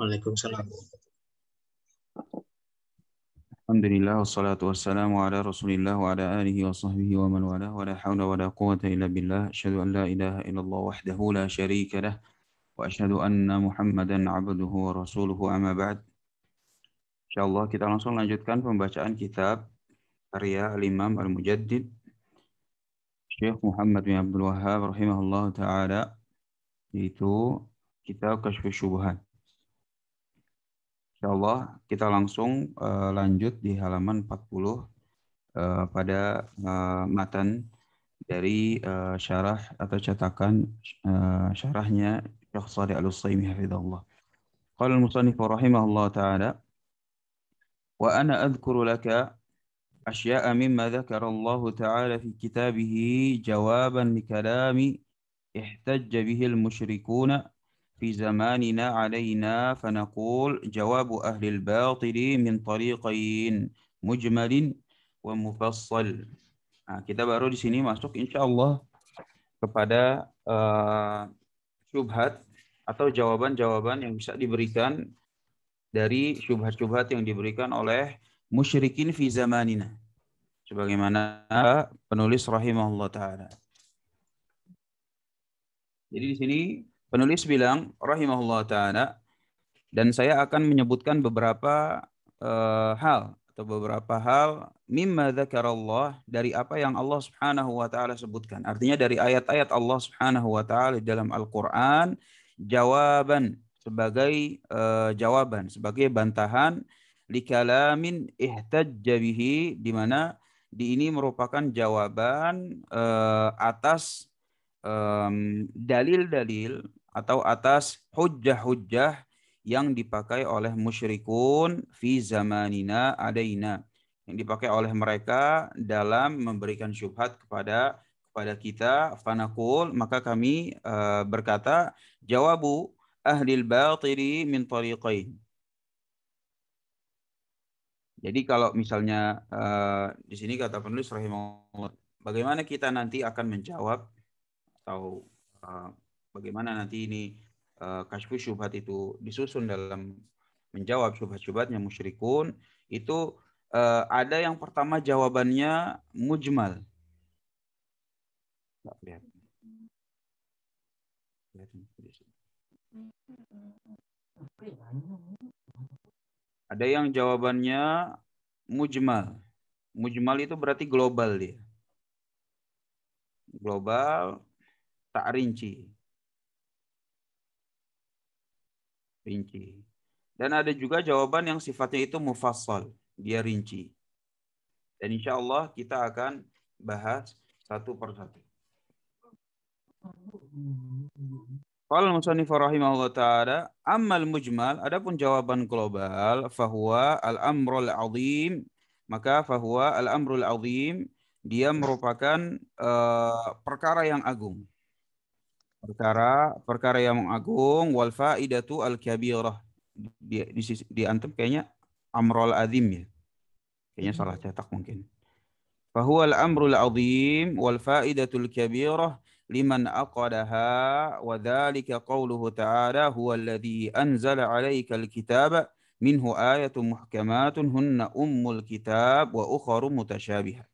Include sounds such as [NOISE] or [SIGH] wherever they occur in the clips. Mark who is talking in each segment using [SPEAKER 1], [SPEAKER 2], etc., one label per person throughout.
[SPEAKER 1] Waalaikumsalam.
[SPEAKER 2] Alhamdulillah wassalatu wassalamu ala Rasulillah wa ala alihi wa sahbihi wa man wala wa la haula wa la quwwata illa billah asyhadu an la ilaha illallah wahdahu la syarika lah wa asyhadu anna Muhammadan abduhu wa rasuluhu amma ba'd Insyaallah kita langsung lanjutkan pembacaan kitab karya imam Al-Mujaddid Syekh Muhammad bin Abdul Wahhab rahimahullah taala yaitu kitab Kasyfus Syubhat Insya Allah kita langsung uh, lanjut di halaman 40 uh, eh, pada uh, matan dari uh, syarah atau cetakan uh, syarahnya Syekh Shalih Al-Utsaimin hafizahullah. Qala al-musannif rahimahullah taala wa ana adhkuru laka asyaa مما ذكر Allah Taala Fi كتابه Jawaban لكلام احتج Al musyrikuna في زماننا علينا فنقول جواب أهل الباطل من طريقين مجمل ومفصل nah, kita baru di sini masuk insya Allah kepada uh, syubhat atau jawaban-jawaban yang bisa diberikan dari syubhat-syubhat yang diberikan oleh musyrikin fi zamanina sebagaimana penulis rahimahullah taala. Jadi di sini Penulis bilang rahimahullah taala dan saya akan menyebutkan beberapa uh, hal atau beberapa hal mimma dzakarallah dari apa yang Allah Subhanahu wa taala sebutkan. Artinya dari ayat-ayat Allah Subhanahu wa taala dalam Al-Qur'an jawaban sebagai uh, jawaban, sebagai bantahan likalamin ihtajja bihi di mana di ini merupakan jawaban uh, atas dalil-dalil atau atas hujjah-hujjah yang dipakai oleh musyrikun fi zamanina adaina yang dipakai oleh mereka dalam memberikan syubhat kepada kepada kita fanakul maka kami eh, berkata jawabu ahlil batili min tariqain jadi kalau misalnya uh, di sini kata penulis rahimahullah bagaimana kita nanti akan menjawab atau uh, bagaimana nanti ini uh, eh, kasfu syubhat itu disusun dalam menjawab syubhat-syubhatnya musyrikun itu uh, ada yang pertama jawabannya mujmal. lihat. lihat. Ada yang jawabannya mujmal. Mujmal itu berarti global dia. Global tak rinci. rinci. Dan ada juga jawaban yang sifatnya itu mufassal, dia rinci. Dan insya Allah kita akan bahas satu per satu. al-musannif rahimahullah ta'ala, ammal mujmal, adapun jawaban global, fahuwa al-amrul azim, maka fahuwa al-amrul azim, dia merupakan uh, perkara yang agung perkara perkara yang mengagung wal faidatu al kabirah di, di, di antum kayaknya amrul azim ya kayaknya salah cetak mungkin bahwa al amrul azim wal faidatul kabirah liman aqadaha wa dzalika qawluhu ta'ala huwa alladhi anzala 'alaika al minhu ayatun muhkamatun hunna ummul kitab wa ukhra mutasyabihat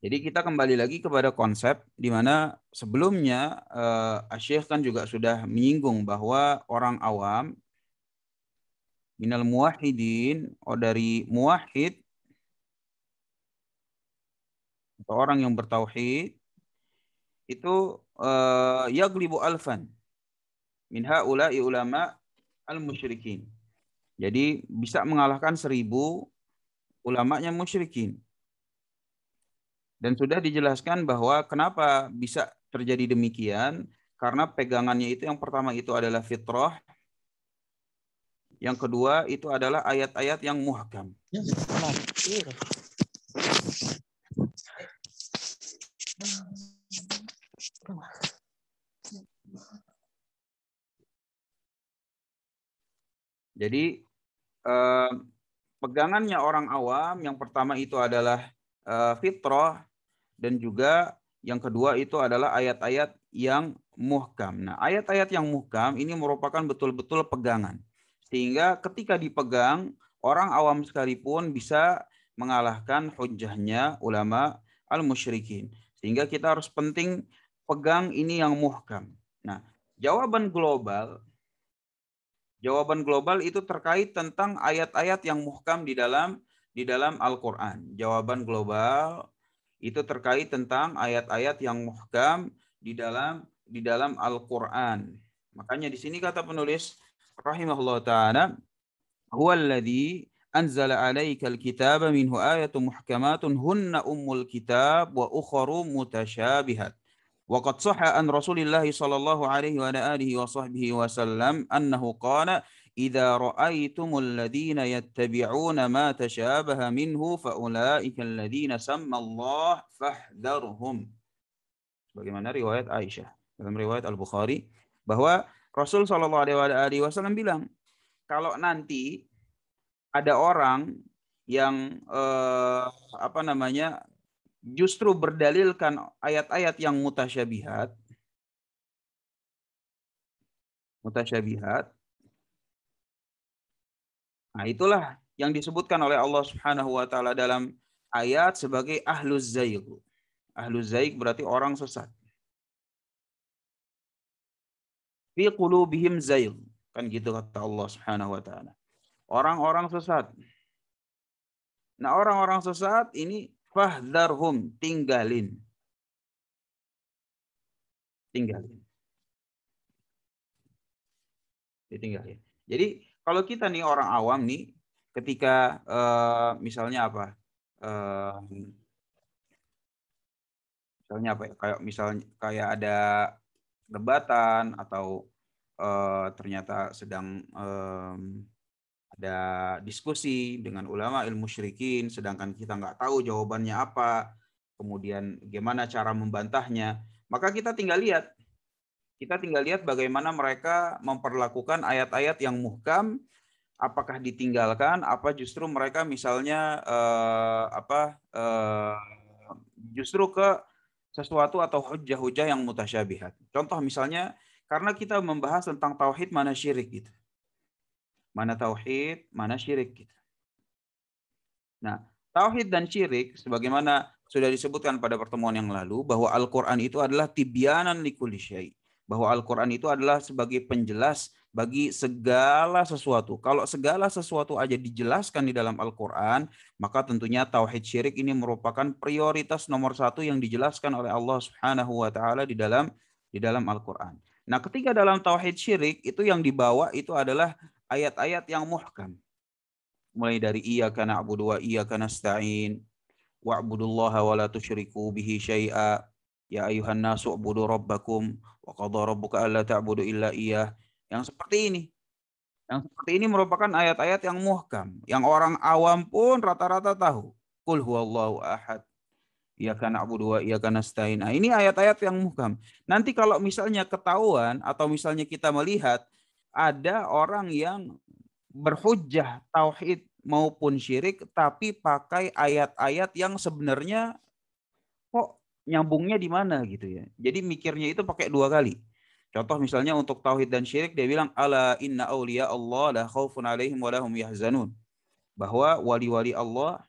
[SPEAKER 2] jadi kita kembali lagi kepada konsep di mana sebelumnya uh, eh, Asyik kan juga sudah menyinggung bahwa orang awam minal muwahidin oh dari muwahid atau orang yang bertauhid itu uh, eh, yaglibu alfan min haula'i ulama al musyrikin. Jadi bisa mengalahkan seribu ulamanya musyrikin dan sudah dijelaskan bahwa kenapa bisa terjadi demikian, karena pegangannya itu yang pertama itu adalah fitrah, yang kedua itu adalah ayat-ayat yang muhkam. Ya, Jadi eh, pegangannya orang awam yang pertama itu adalah eh, fitrah, dan juga yang kedua itu adalah ayat-ayat yang muhkam. Nah, ayat-ayat yang muhkam ini merupakan betul-betul pegangan. Sehingga ketika dipegang, orang awam sekalipun bisa mengalahkan hujahnya ulama al-musyrikin. Sehingga kita harus penting pegang ini yang muhkam. Nah, jawaban global jawaban global itu terkait tentang ayat-ayat yang muhkam di dalam di dalam Al-Qur'an. Jawaban global itu terkait tentang ayat-ayat yang muhkam di dalam di dalam Al-Qur'an. Makanya di sini kata penulis rahimahullah taala alladhi anzala alaikal kitaba minhu ayatun muhkamatun hunna ummul kitab wa ukharu mutasyabihat وقد sahha an Rasulillah sallallahu alaihi wa alihi wa sahbihi wa sallam annahu qala إذا رأيتم الذين يتبعون ما تشابه منه فأولئك الذين سمى الله فاحذرهم sebagaimana riwayat Aisyah dalam riwayat Al Bukhari bahwa Rasul Shallallahu Alaihi Wasallam bilang kalau nanti ada orang yang eh, apa namanya justru berdalilkan ayat-ayat yang mutasyabihat mutasyabihat Nah, itulah yang disebutkan oleh Allah Subhanahu wa taala dalam ayat sebagai ahluz zaiq. Ahluz zaiq berarti orang sesat. Fi qulubihim zaiq. Kan gitu kata Allah Subhanahu wa taala. Orang-orang sesat. Nah, orang-orang sesat ini fahdharhum, tinggalin. Tinggalin. Ditinggalin. Jadi kalau kita nih orang awam nih, ketika uh, misalnya apa, uh, misalnya apa ya, kayak misalnya kayak ada debatan atau uh, ternyata sedang um, ada diskusi dengan ulama ilmu syirikin, sedangkan kita nggak tahu jawabannya apa, kemudian gimana cara membantahnya, maka kita tinggal lihat kita tinggal lihat bagaimana mereka memperlakukan ayat-ayat yang muhkam, apakah ditinggalkan, apa justru mereka misalnya eh, apa eh, justru ke sesuatu atau hujah-hujah yang mutasyabihat. Contoh misalnya karena kita membahas tentang tauhid mana syirik gitu. Mana tauhid, mana syirik gitu. Nah, tauhid dan syirik sebagaimana sudah disebutkan pada pertemuan yang lalu bahwa Al-Qur'an itu adalah tibyanan likulli syai bahwa Al-Quran itu adalah sebagai penjelas bagi segala sesuatu. Kalau segala sesuatu aja dijelaskan di dalam Al-Quran, maka tentunya tauhid syirik ini merupakan prioritas nomor satu yang dijelaskan oleh Allah Subhanahu wa Ta'ala di dalam di dalam Al-Quran. Nah, ketika dalam tauhid syirik itu yang dibawa itu adalah ayat-ayat yang muhkam. Mulai dari iya karena Abu dua, iya karena stain, wa Abu wa la tusyriku bihi syai'a, ya ayuhan nasu budu rabbakum wa qadha rabbuka alla ta'budu illa yang seperti ini yang seperti ini merupakan ayat-ayat yang muhkam yang orang awam pun rata-rata tahu kul huwallahu ahad Kan abudu wa iyyaka nasta'in nah, ini ayat-ayat yang muhkam nanti kalau misalnya ketahuan atau misalnya kita melihat ada orang yang berhujjah tauhid maupun syirik tapi pakai ayat-ayat yang sebenarnya kok nyambungnya di mana gitu ya. Jadi mikirnya itu pakai dua kali. Contoh misalnya untuk tauhid dan syirik dia bilang ala inna aulia Allah la khaufun alaihim wa lahum yahzanun. Bahwa wali-wali Allah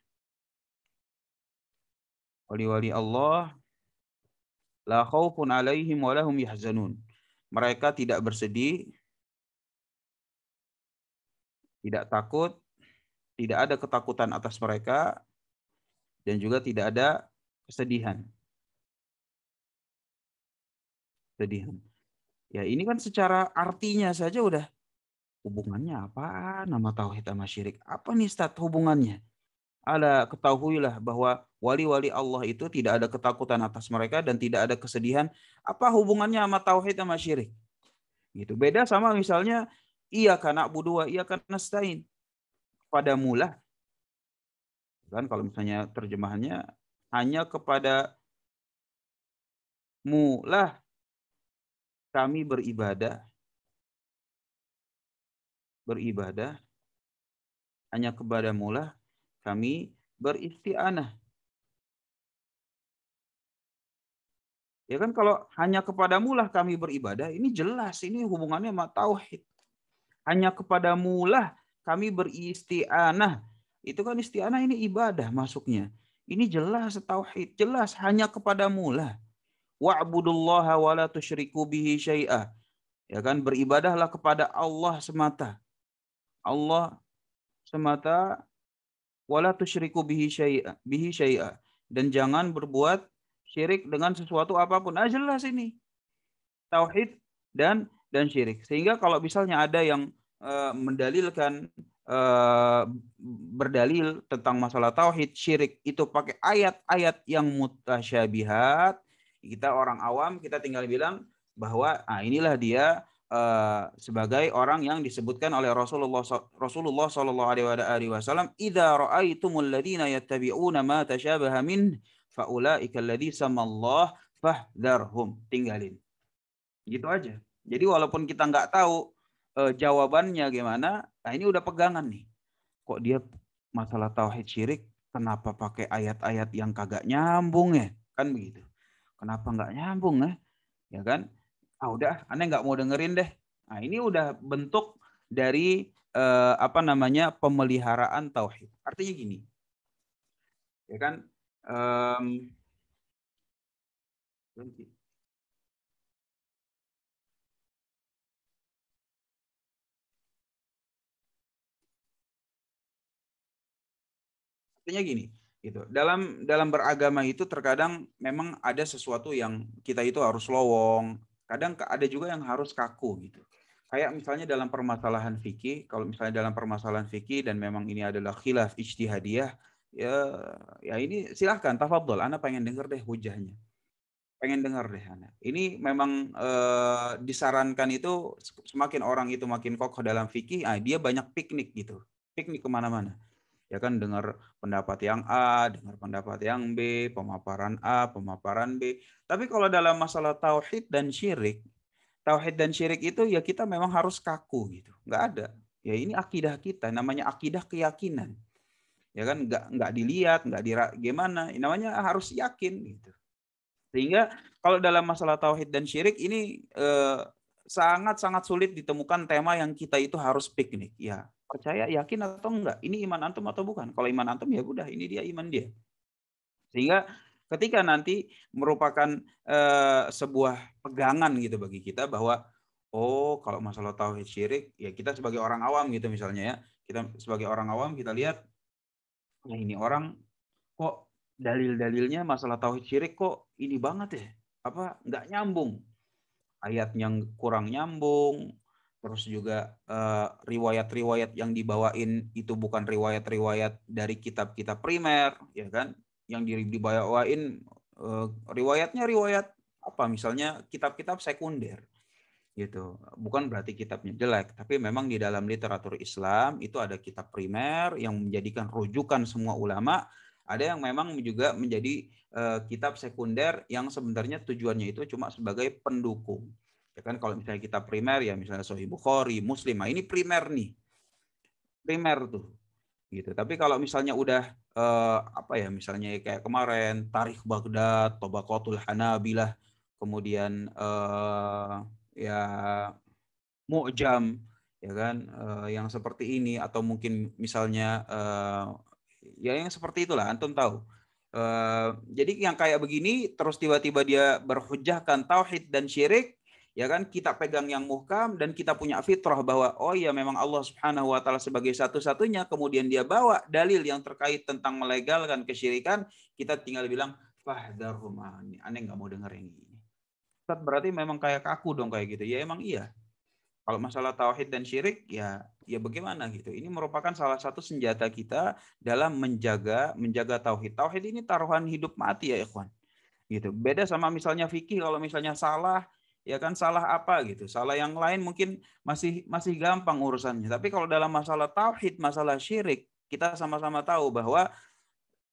[SPEAKER 2] wali-wali Allah la khaufun alaihim wa lahum yahzanun. Mereka tidak bersedih, tidak takut, tidak ada ketakutan
[SPEAKER 1] atas mereka dan juga tidak ada kesedihan
[SPEAKER 2] kesedihan. Ya ini kan secara artinya saja udah hubungannya apa nama tauhid sama syirik? Apa nih stat hubungannya? Ada ketahuilah bahwa wali-wali Allah itu tidak ada ketakutan atas mereka dan tidak ada kesedihan. Apa hubungannya sama tauhid sama syirik? Gitu. Beda sama misalnya iya karena budua, iya karena stain. Pada mula kan kalau misalnya terjemahannya hanya kepada
[SPEAKER 1] mulah kami beribadah beribadah hanya kepadamu lah
[SPEAKER 2] kami beristianah. Ya kan kalau hanya kepadamu lah kami beribadah, ini jelas ini hubungannya sama tauhid. Hanya kepadamu lah kami beristianah. Itu kan istianah ini ibadah masuknya. Ini jelas tauhid, jelas hanya kepadamu lah wa'budullaha wa la tusyriku bihi syai'ah. Ya kan beribadahlah kepada Allah semata. Allah semata wala tusyriku bihi syai'a bihi syai'a dan jangan berbuat syirik dengan sesuatu apapun. Nah, jelas ini. Tauhid dan dan syirik. Sehingga kalau misalnya ada yang uh, mendalilkan uh, berdalil tentang masalah tauhid syirik itu pakai ayat-ayat yang mutasyabihat kita orang awam kita tinggal bilang bahwa ah inilah dia uh, sebagai orang yang disebutkan oleh Rasulullah Rasulullah sallallahu alaihi wasallam idza raaitumul ladina yattabi'una ma tashabaha min faulaika alladhi samallah fahdharhum tinggalin. Gitu aja. Jadi walaupun kita nggak tahu uh, jawabannya gimana, nah ini udah pegangan nih. Kok dia masalah tauhid syirik kenapa pakai ayat-ayat yang kagak nyambung ya? Kan begitu. Kenapa nggak nyambung ya? Ya kan? Ah udah, aneh nggak mau dengerin deh. Nah ini udah bentuk dari eh, apa namanya pemeliharaan tauhid. Artinya gini, ya kan? Um, Artinya gini, gitu. Dalam dalam beragama itu terkadang memang ada sesuatu yang kita itu harus lowong, kadang ada juga yang harus kaku gitu. Kayak misalnya dalam permasalahan fikih, kalau misalnya dalam permasalahan fikih dan memang ini adalah khilaf ijtihadiyah, ya ya ini silahkan tafadhol, ana pengen dengar deh hujahnya. Pengen dengar deh ana. Ini memang eh, disarankan itu semakin orang itu makin kokoh dalam fikih, ah, dia banyak piknik gitu. Piknik kemana mana ya kan dengar pendapat yang A, dengar pendapat yang B, pemaparan A, pemaparan B. Tapi kalau dalam masalah tauhid dan syirik, tauhid dan syirik itu ya kita memang harus kaku gitu, Enggak ada. Ya ini akidah kita, namanya akidah keyakinan. Ya kan enggak enggak dilihat, enggak dira gimana, namanya harus yakin gitu. Sehingga kalau dalam masalah tauhid dan syirik ini eh, sangat-sangat sulit ditemukan tema yang kita itu harus piknik. Ya, percaya yakin atau enggak ini iman antum atau bukan kalau iman antum ya udah ini dia iman dia sehingga ketika nanti merupakan e, sebuah pegangan gitu bagi kita bahwa oh kalau masalah tauhid syirik ya kita sebagai orang awam gitu misalnya ya kita sebagai orang awam kita lihat ya ini orang kok dalil-dalilnya masalah tauhid syirik kok ini banget ya apa nggak nyambung ayat yang kurang nyambung terus juga eh, riwayat-riwayat uh, yang dibawain itu bukan riwayat-riwayat dari kitab-kitab primer, ya kan? Yang dibawain uh, riwayatnya riwayat apa? Misalnya kitab-kitab sekunder, gitu. Bukan berarti kitabnya jelek, tapi memang di dalam literatur Islam itu ada kitab primer yang menjadikan rujukan semua ulama, ada yang memang juga menjadi uh, kitab sekunder yang sebenarnya tujuannya itu cuma sebagai pendukung Ya kan kalau misalnya kita primer ya misalnya Sahih Bukhari, Muslim, nah ini primer nih. Primer tuh. Gitu. Tapi kalau misalnya udah eh, apa ya misalnya kayak kemarin Tarikh Baghdad, Tobakotul Hanabilah, kemudian eh, ya Mu'jam ya kan eh, yang seperti ini atau mungkin misalnya eh, ya yang seperti itulah antum tahu. eh, jadi yang kayak begini terus tiba-tiba dia berhujahkan tauhid dan syirik ya kan kita pegang yang muhkam dan kita punya fitrah bahwa oh ya memang Allah Subhanahu wa taala sebagai satu-satunya kemudian dia bawa dalil yang terkait tentang melegalkan kesyirikan kita tinggal bilang fahdharhum ini aneh nggak mau denger yang ini Ustaz berarti memang kayak kaku dong kayak gitu ya emang iya kalau masalah tauhid dan syirik ya ya bagaimana gitu ini merupakan salah satu senjata kita dalam menjaga menjaga tauhid tauhid ini taruhan hidup mati ya ikhwan gitu beda sama misalnya fikih kalau misalnya salah ya kan salah apa gitu. Salah yang lain mungkin masih masih gampang urusannya. Tapi kalau dalam masalah tauhid, masalah syirik, kita sama-sama tahu bahwa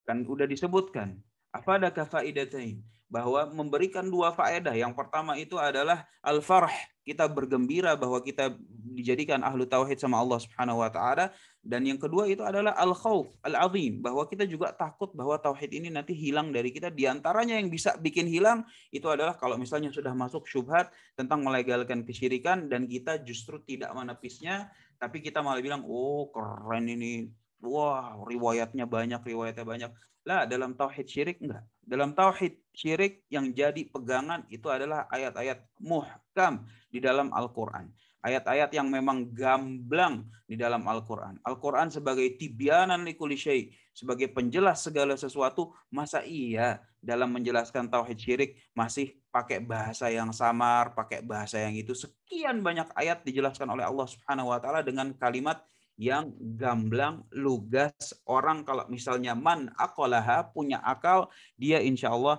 [SPEAKER 2] kan udah disebutkan apa ada kafaidatain bahwa memberikan dua faedah. Yang pertama itu adalah al-farh, kita bergembira bahwa kita dijadikan ahlu tauhid sama Allah Subhanahu wa taala dan yang kedua itu adalah al-khauf al-azim, bahwa kita juga takut bahwa tauhid ini nanti hilang dari kita. Di antaranya yang bisa bikin hilang itu adalah kalau misalnya sudah masuk syubhat tentang melegalkan kesyirikan dan kita justru tidak menepisnya tapi kita malah bilang, "Oh, keren ini wah riwayatnya banyak, riwayatnya banyak. Lah dalam tauhid syirik enggak. Dalam tauhid syirik yang jadi pegangan itu adalah ayat-ayat muhkam di dalam Al-Qur'an. Ayat-ayat yang memang gamblang di dalam Al-Qur'an. Al-Qur'an sebagai tibianan likuli syai, sebagai penjelas segala sesuatu, masa iya dalam menjelaskan tauhid syirik masih pakai bahasa yang samar, pakai bahasa yang itu. Sekian banyak ayat dijelaskan oleh Allah Subhanahu wa taala dengan kalimat yang gamblang, lugas. Orang kalau misalnya man akolaha, punya akal, dia insya Allah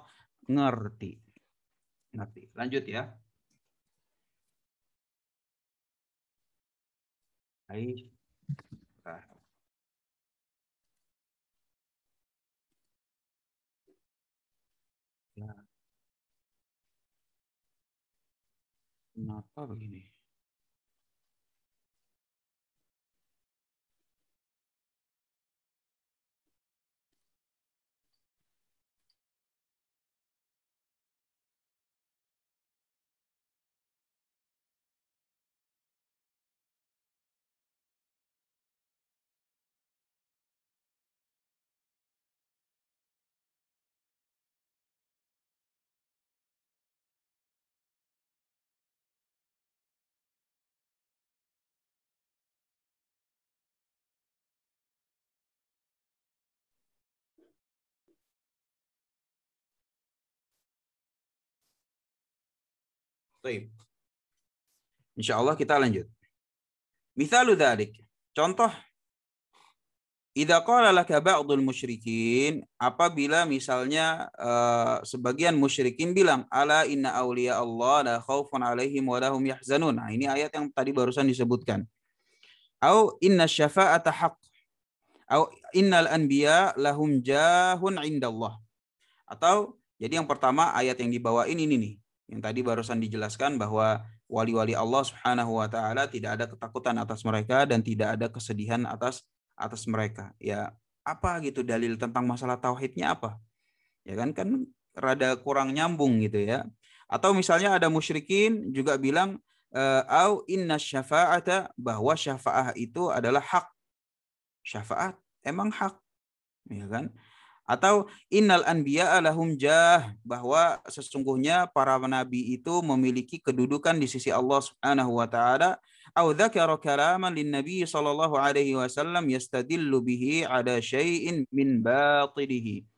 [SPEAKER 2] ngerti. Ngerti. Lanjut ya.
[SPEAKER 3] Hai. Ya. Kenapa begini?
[SPEAKER 1] Baik. Insya Allah kita lanjut.
[SPEAKER 2] Misalu dhalik. Contoh. Idza qala laka ba'dul musyrikin apabila misalnya uh, sebagian musyrikin bilang ala inna auliya Allah la khaufun alaihim wa lahum yahzanun. Nah, ini ayat yang tadi barusan disebutkan. Au inna syafa'ata haqq. Au innal anbiya lahum jahun indallah. Atau jadi yang pertama ayat yang dibawain ini nih. Yang tadi barusan dijelaskan bahwa wali-wali Allah Subhanahu wa taala tidak ada ketakutan atas mereka dan tidak ada kesedihan atas atas mereka. Ya, apa gitu dalil tentang masalah tauhidnya apa? Ya kan kan rada kurang nyambung gitu ya. Atau misalnya ada musyrikin juga bilang eh, au inna syafa'ata bahwa syafa'ah itu adalah hak. Syafa'at emang hak. Ya kan? atau innal anbiya lahum jah bahwa sesungguhnya para nabi itu memiliki kedudukan di sisi Allah Subhanahu wa taala au dzakara kalaman lin nabi sallallahu alaihi wasallam yastadillu bihi ada syai'in min batilihi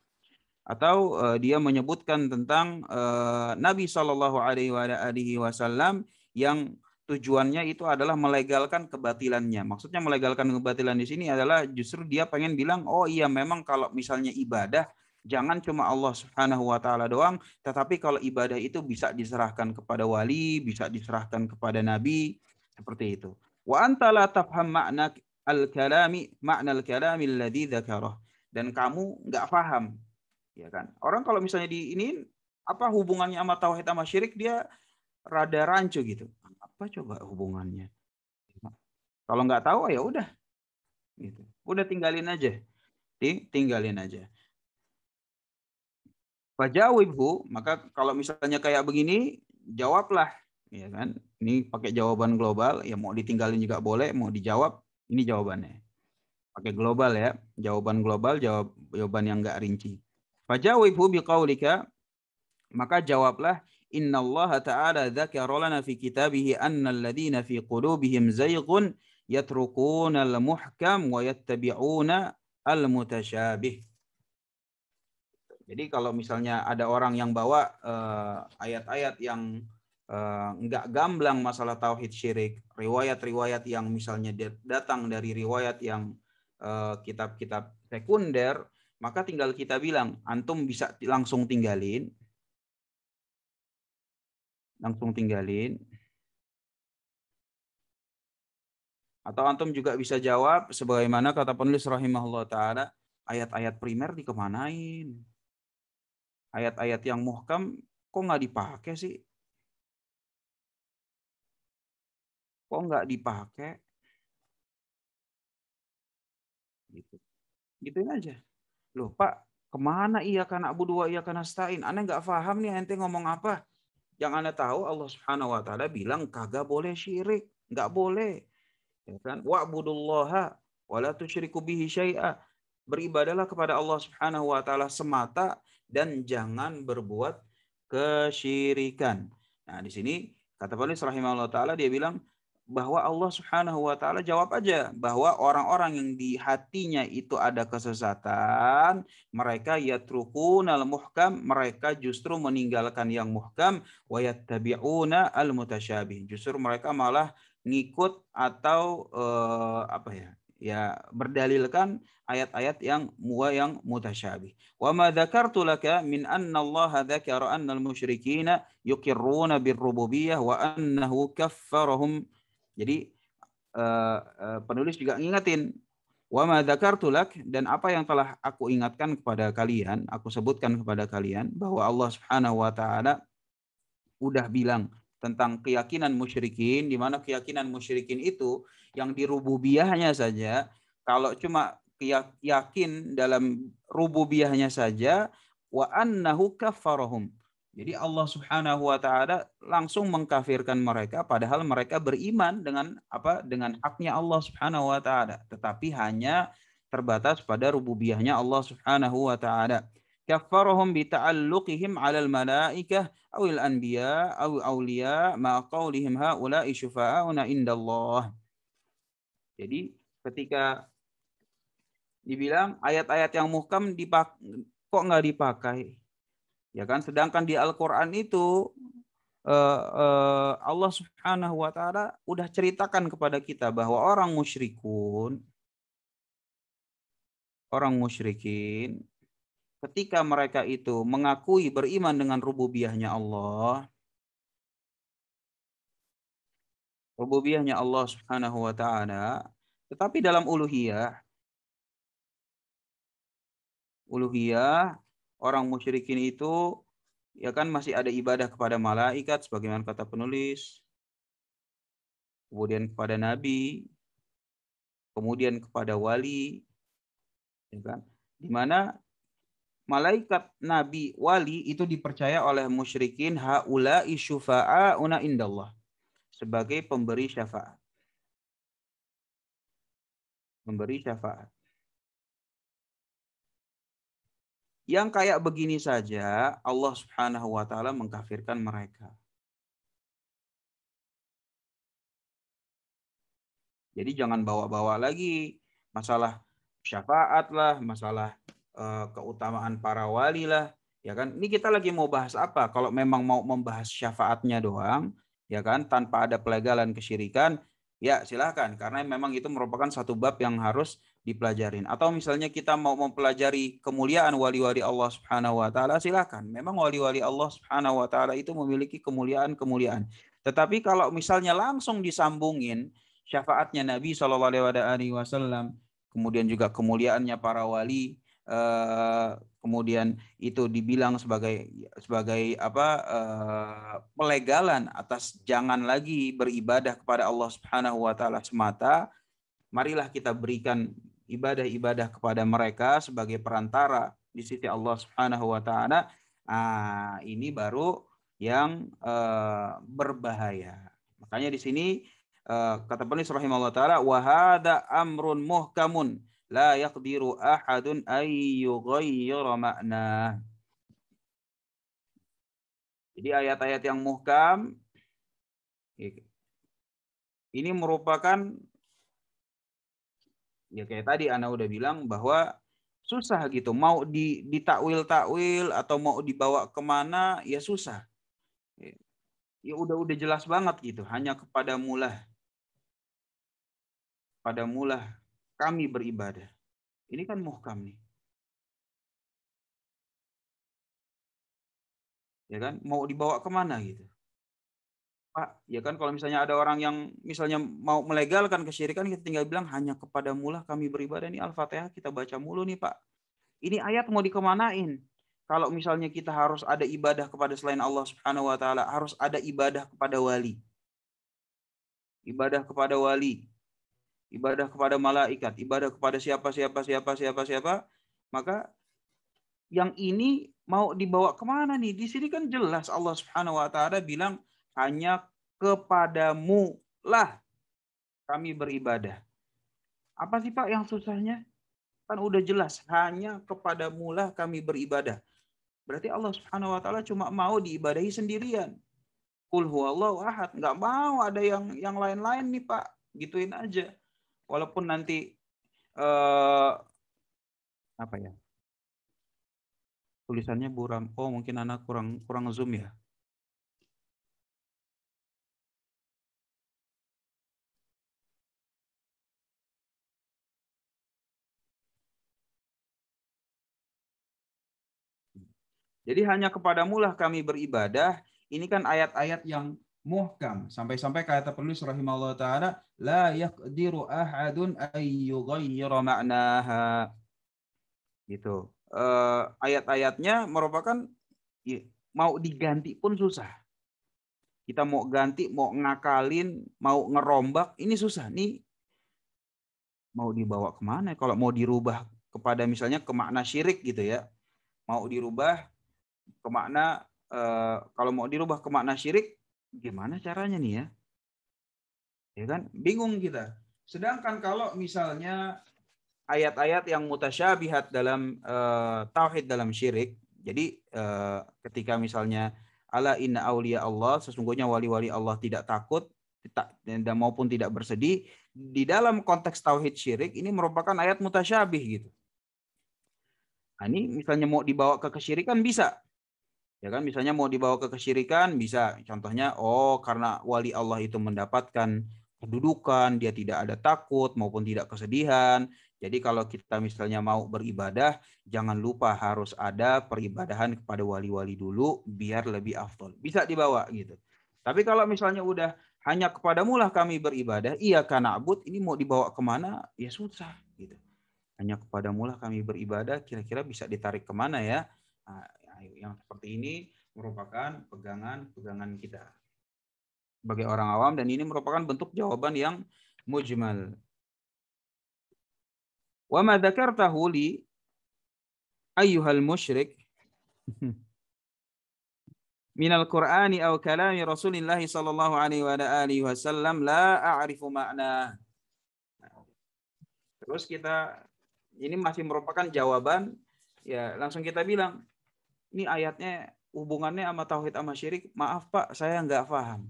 [SPEAKER 2] atau uh, dia menyebutkan tentang uh, Nabi Shallallahu Alaihi Wasallam yang tujuannya itu adalah melegalkan kebatilannya. Maksudnya melegalkan kebatilan di sini adalah justru dia pengen bilang, oh iya memang kalau misalnya ibadah jangan cuma Allah Subhanahu wa taala doang, tetapi kalau ibadah itu bisa diserahkan kepada wali, bisa diserahkan kepada nabi, seperti itu. Wa anta la tafham makna al-kalami, makna al-kalami alladhi dzakarah. Dan kamu nggak paham. Ya kan? Orang kalau misalnya di ini apa hubungannya sama tauhid sama syirik dia rada rancu gitu apa coba hubungannya kalau nggak tahu ya udah gitu udah tinggalin aja tinggalin aja ibu, maka kalau misalnya kayak begini, jawablah. Ya kan? Ini pakai jawaban global, ya mau ditinggalin juga boleh, mau dijawab, ini jawabannya. Pakai global ya, jawaban global, jawab, jawaban yang nggak rinci. ibu biqaulika, maka jawablah Inna Allah Ta'ala dzakara lana fi kitabihi annal ladhina fi qulubihim zayghun yatrukuna al-muhkam wa yattabi'una al mutashabih. Jadi kalau misalnya ada orang yang bawa eh, ayat-ayat uh, yang nggak yang uh, eh, nggak gamblang masalah tauhid syirik, riwayat-riwayat yang misalnya datang dari riwayat yang eh, kitab-kitab uh, kitab -kitab sekunder, maka tinggal kita bilang, antum bisa langsung tinggalin
[SPEAKER 1] langsung tinggalin.
[SPEAKER 2] Atau antum juga bisa jawab sebagaimana kata penulis rahimahullah taala, ayat-ayat primer dikemanain? Ayat-ayat yang muhkam kok nggak
[SPEAKER 1] dipakai sih? Kok nggak dipakai? Gitu.
[SPEAKER 2] Gituin aja. Loh Pak, kemana iya karena abu dua iya karena stain? Aneh nggak paham nih ente ngomong apa? Yang Anda tahu Allah Subhanahu wa taala bilang kagak boleh syirik, nggak boleh. Ya kan? Wa'budullaha wa la tusyriku bihi syai'a. beribadalah kepada Allah Subhanahu wa taala semata dan jangan berbuat kesyirikan. Nah, di sini kata penulis rahimahullah taala dia bilang bahwa Allah Subhanahu wa taala jawab aja bahwa orang-orang yang di hatinya itu ada kesesatan, mereka yatrukuna al-muhkam, mereka justru meninggalkan yang muhkam wa yattabi'una al-mutasyabih. Justru mereka malah ngikut atau uh, apa ya? ya berdalilkan ayat-ayat yang muwa yang mutasyabih. Wa ma dzakartu laka min anna Allah dzakara anna al-musyrikina yuqirruna bir-rububiyyah wa annahu kaffarahum jadi uh, uh, penulis juga ngingetin wa ma dan apa yang telah aku ingatkan kepada kalian, aku sebutkan kepada kalian bahwa Allah Subhanahu wa taala udah bilang tentang keyakinan musyrikin di mana keyakinan musyrikin itu yang di rububiyahnya saja kalau cuma yakin dalam rububiyahnya saja wa annahu kafarahum jadi Allah Subhanahu wa taala langsung mengkafirkan mereka padahal mereka beriman dengan apa? dengan haknya Allah Subhanahu wa taala, tetapi hanya terbatas pada rububiyahnya Allah Subhanahu wa taala. Kaffarahum bi ta'alluqihim 'alal malaikah aw al anbiya aw awliya ma qawlihim haula'i syufa'auna indallah. Jadi ketika dibilang ayat-ayat yang muhkam dipak kok nggak dipakai? Ya kan? Sedangkan di Al-Qur'an itu eh, eh, Allah Subhanahu wa taala udah ceritakan kepada kita bahwa orang musyrikun orang musyrikin ketika mereka itu mengakui beriman dengan rububiahnya Allah rububiahnya Allah Subhanahu wa taala tetapi dalam uluhiyah uluhiyah orang musyrikin itu ya kan masih ada ibadah kepada malaikat sebagaimana kata penulis. Kemudian kepada nabi, kemudian kepada wali, ya kan? Di mana malaikat nabi wali itu dipercaya oleh musyrikin haula una indallah sebagai pemberi syafaat.
[SPEAKER 1] Memberi syafaat. Yang kayak begini saja Allah Subhanahu wa taala mengkafirkan mereka.
[SPEAKER 2] Jadi jangan bawa-bawa lagi masalah syafaat lah, masalah eh, keutamaan para wali lah, ya kan? Ini kita lagi mau bahas apa? Kalau memang mau membahas syafaatnya doang, ya kan, tanpa ada pelegalan kesyirikan, ya silahkan. Karena memang itu merupakan satu bab yang harus dipelajarin. Atau misalnya kita mau mempelajari kemuliaan wali-wali Allah Subhanahu wa taala, silakan. Memang wali-wali Allah Subhanahu wa taala itu memiliki kemuliaan-kemuliaan. Tetapi kalau misalnya langsung disambungin syafaatnya Nabi Shallallahu alaihi wasallam, kemudian juga kemuliaannya para wali eh, kemudian itu dibilang sebagai sebagai apa eh, pelegalan atas jangan lagi beribadah kepada Allah Subhanahu wa taala semata marilah kita berikan ibadah-ibadah kepada mereka sebagai perantara di sisi Allah Subhanahu wa taala, ah ini baru yang uh, berbahaya. Makanya di sini uh, kata penulis rahimahullah taala wa hada amrun muhkamun la yaqdiru ahadun ay yughayyira makna. Jadi ayat-ayat yang muhkam ini merupakan ya kayak tadi Ana udah bilang bahwa susah gitu mau di ditakwil takwil atau mau dibawa kemana ya susah ya udah udah jelas banget gitu hanya kepada mula pada mula kami beribadah ini kan muhkam nih
[SPEAKER 1] ya kan mau dibawa
[SPEAKER 2] kemana gitu Pak, ya kan kalau misalnya ada orang yang misalnya mau melegalkan kesyirikan kita tinggal bilang hanya kepada mulah kami beribadah ini Al-Fatihah kita baca mulu nih Pak. Ini ayat mau dikemanain? Kalau misalnya kita harus ada ibadah kepada selain Allah Subhanahu wa taala, harus ada ibadah kepada wali. Ibadah kepada wali, ibadah kepada malaikat, ibadah kepada siapa siapa siapa siapa siapa, maka yang ini mau dibawa kemana nih? Di sini kan jelas Allah Subhanahu wa taala bilang hanya kepadamu lah kami beribadah. Apa sih Pak yang susahnya? Kan udah jelas, hanya kepadamu lah kami beribadah. Berarti Allah Subhanahu wa taala cuma mau diibadahi sendirian. Kul huwallahu ahad, nggak mau ada yang yang lain-lain nih Pak. Gituin aja. Walaupun nanti eh apa ya? Tulisannya buram. Oh, mungkin anak kurang kurang zoom ya. Jadi hanya kepadamulah kami beribadah. Ini kan ayat-ayat yang muhkam. Sampai-sampai kata penulis rahimahullah ta'ala, La yakdiru ahadun ayyugayyira ma'naha. Gitu. Uh, ayat-ayatnya merupakan ya, mau diganti pun susah. Kita mau ganti, mau ngakalin, mau ngerombak, ini susah. Nih mau dibawa kemana? Kalau mau dirubah kepada misalnya ke makna syirik gitu ya, mau dirubah ke makna e, kalau mau dirubah ke makna syirik gimana caranya nih ya ya kan bingung kita sedangkan kalau misalnya ayat-ayat yang mutasyabihat dalam e, tauhid dalam syirik jadi e, ketika misalnya ala inna aulia Allah sesungguhnya wali-wali Allah tidak takut tidak dan maupun tidak bersedih di dalam konteks tauhid syirik ini merupakan ayat mutasyabih gitu. Nah, ini misalnya mau dibawa ke kesyirikan bisa. Ya kan misalnya mau dibawa ke kesyirikan bisa. Contohnya oh karena wali Allah itu mendapatkan kedudukan, dia tidak ada takut maupun tidak kesedihan. Jadi kalau kita misalnya mau beribadah, jangan lupa harus ada peribadahan kepada wali-wali dulu biar lebih afdol. Bisa dibawa gitu. Tapi kalau misalnya udah hanya kepadamu lah kami beribadah, iya karena abud ini mau dibawa kemana, ya susah gitu. Hanya kepadamu lah kami beribadah, kira-kira bisa ditarik kemana ya? Ah, Ayu. Nah, yang seperti ini merupakan pegangan-pegangan kita sebagai orang awam dan ini merupakan bentuk jawaban yang
[SPEAKER 1] mujmal. Wa ma dzakartahu li
[SPEAKER 2] ayyuhal musyrik [LAUGHS] min al-Qur'ani aw kalami Rasulillah sallallahu alaihi wa alihi wasallam la a'rifu ma'na. Terus kita ini masih merupakan jawaban ya langsung kita bilang ini ayatnya hubungannya sama tauhid sama syirik. Maaf Pak, saya nggak paham.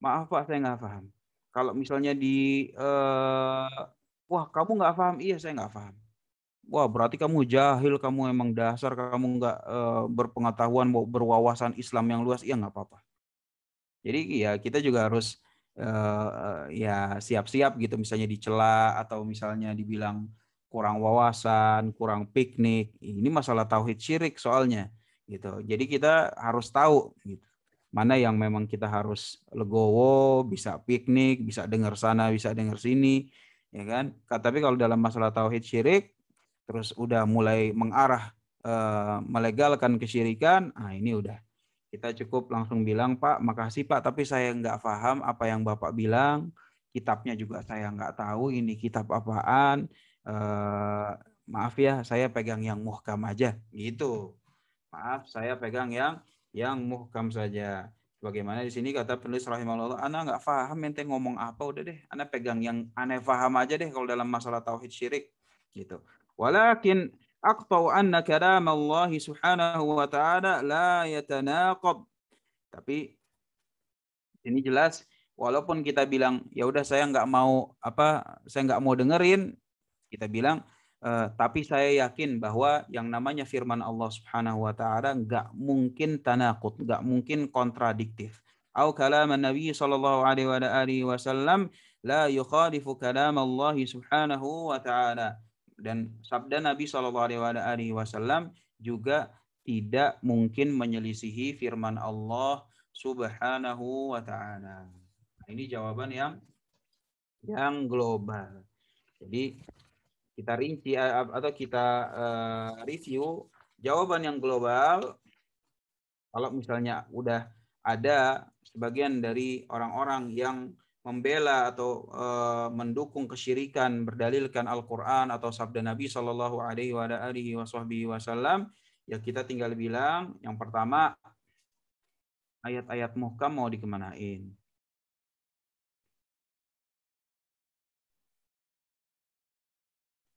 [SPEAKER 2] Maaf Pak, saya nggak paham. Kalau misalnya di uh, wah kamu nggak paham, iya saya nggak paham. Wah berarti kamu jahil, kamu emang dasar, kamu nggak eh, berpengetahuan, berwawasan Islam yang luas, iya nggak apa-apa. Jadi ya kita juga harus eh, ya siap-siap gitu, misalnya dicela atau misalnya dibilang kurang wawasan, kurang piknik. Ini masalah tauhid syirik soalnya gitu. Jadi kita harus tahu gitu. Mana yang memang kita harus legowo, bisa piknik, bisa dengar sana, bisa dengar sini, ya kan? Tapi kalau dalam masalah tauhid syirik terus udah mulai mengarah e, melegalkan kesyirikan, ah ini udah kita cukup langsung bilang Pak, makasih Pak, tapi saya nggak paham apa yang Bapak bilang, kitabnya juga saya nggak tahu ini kitab apaan, Eh, maaf ya saya pegang yang muhkam aja gitu. Maaf saya pegang yang yang muhkam saja. Bagaimana di sini kata penulis rahimahullah, Anak nggak paham ente ngomong apa udah deh, Anak pegang yang aneh paham aja deh kalau dalam masalah tauhid syirik gitu. Walakin aqtau anna kalam Allah Subhanahu wa taala la yatanaqab. Tapi ini jelas walaupun kita bilang ya udah saya nggak mau apa saya nggak mau dengerin kita bilang, e, tapi saya yakin bahwa yang namanya firman Allah Subhanahu wa taala nggak mungkin tanakut, nggak mungkin kontradiktif. Au kalam Nabi sallallahu alaihi wasallam la yukhalifu kalam Allah Subhanahu wa taala. Dan sabda Nabi sallallahu alaihi wasallam juga tidak mungkin menyelisihi firman Allah Subhanahu wa taala. Nah, ini jawaban yang yang global. Jadi kita rinci eh, atau kita eh, review jawaban yang global kalau misalnya udah ada sebagian dari orang-orang yang membela atau eh, mendukung kesyirikan berdalilkan Al-Qur'an atau sabda Nabi Shallallahu alaihi wasallam ya kita tinggal bilang yang pertama ayat-ayat muhkam mau dikemanain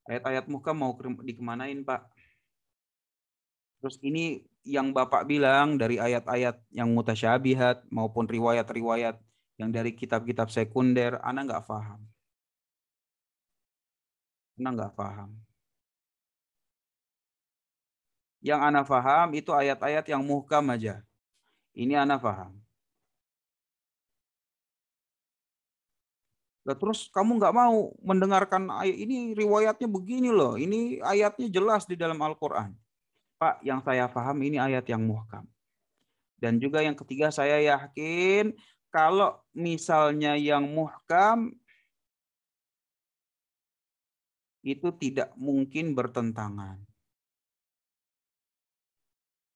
[SPEAKER 1] Ayat-ayat muka mau dikemanain, Pak?
[SPEAKER 2] Terus ini yang Bapak bilang dari ayat-ayat yang mutasyabihat maupun riwayat-riwayat yang dari kitab-kitab sekunder, anak nggak paham. Anak nggak paham.
[SPEAKER 1] Yang anak paham itu ayat-ayat yang muhkam aja. Ini anak
[SPEAKER 2] paham. Nah, terus kamu nggak mau mendengarkan ayat ini riwayatnya begini loh. Ini ayatnya jelas di dalam Al-Quran. Pak, yang saya paham ini ayat yang muhkam. Dan juga yang ketiga saya yakin kalau misalnya yang muhkam itu tidak mungkin bertentangan.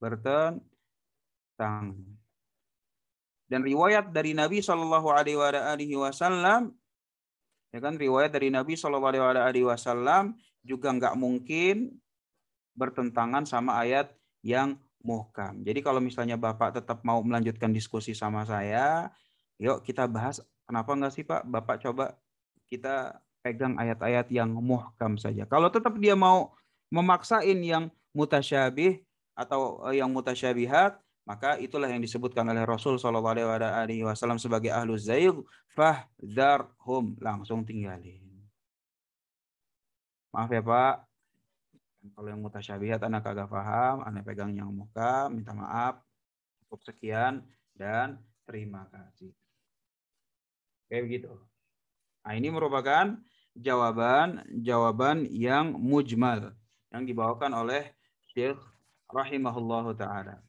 [SPEAKER 1] Bertentangan.
[SPEAKER 2] Dan riwayat dari Nabi Shallallahu Alaihi Wasallam Ya kan riwayat dari Nabi Shallallahu Alaihi Wasallam juga nggak mungkin bertentangan sama ayat yang muhkam. Jadi kalau misalnya Bapak tetap mau melanjutkan diskusi sama saya, yuk kita bahas kenapa nggak sih Pak? Bapak coba kita pegang ayat-ayat yang muhkam saja. Kalau tetap dia mau memaksain yang mutasyabih atau eh, yang mutasyabihat, maka itulah yang disebutkan oleh Rasul Shallallahu Alaihi Wasallam sebagai ahlu fahdar fahdharhum langsung tinggalin. Maaf ya Pak, kalau yang mutasyabihat anak kagak paham, anak pegang yang muka, minta maaf. Cukup sekian dan terima kasih. Kayak begitu. Nah, ini merupakan jawaban-jawaban yang mujmal yang dibawakan oleh Syekh rahimahullahu taala.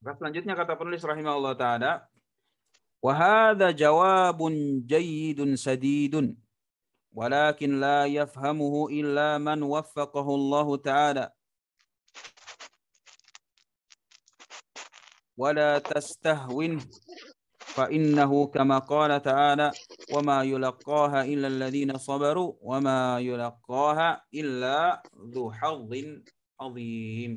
[SPEAKER 2] Maka selanjutnya kata penulis rahimahullah taala, wahada jawabun jayidun sadidun, walakin la yafhamuhu illa man waffaqahu Allah taala." ولا تستهون فإنه كما قال تعالى وما يلقاها إلا الذين صبروا وما يلقاها إلا ذو حظ عظيم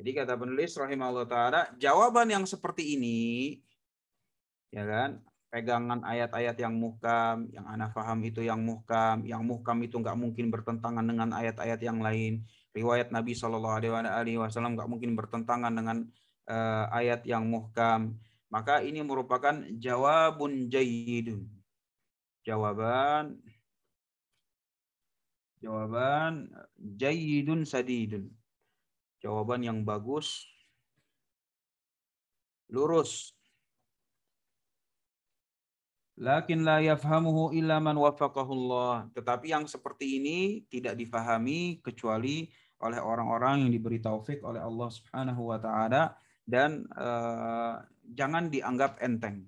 [SPEAKER 2] Jadi kata penulis rahimahullah taala, jawaban yang seperti ini ya kan, pegangan ayat-ayat yang muhkam, yang ana faham itu yang muhkam, yang muhkam itu nggak mungkin bertentangan dengan ayat-ayat yang lain. Riwayat Nabi Shallallahu Alaihi Wasallam nggak mungkin bertentangan dengan uh, ayat yang muhkam. Maka ini merupakan jawabun jayidun, Jawaban jawaban jayidun sadidun. Jawaban yang bagus. Lurus. Lakin la yafhamuhu illa man Tetapi yang seperti ini tidak difahami kecuali oleh orang-orang yang diberi taufik oleh Allah Subhanahu wa taala dan eh, jangan dianggap enteng.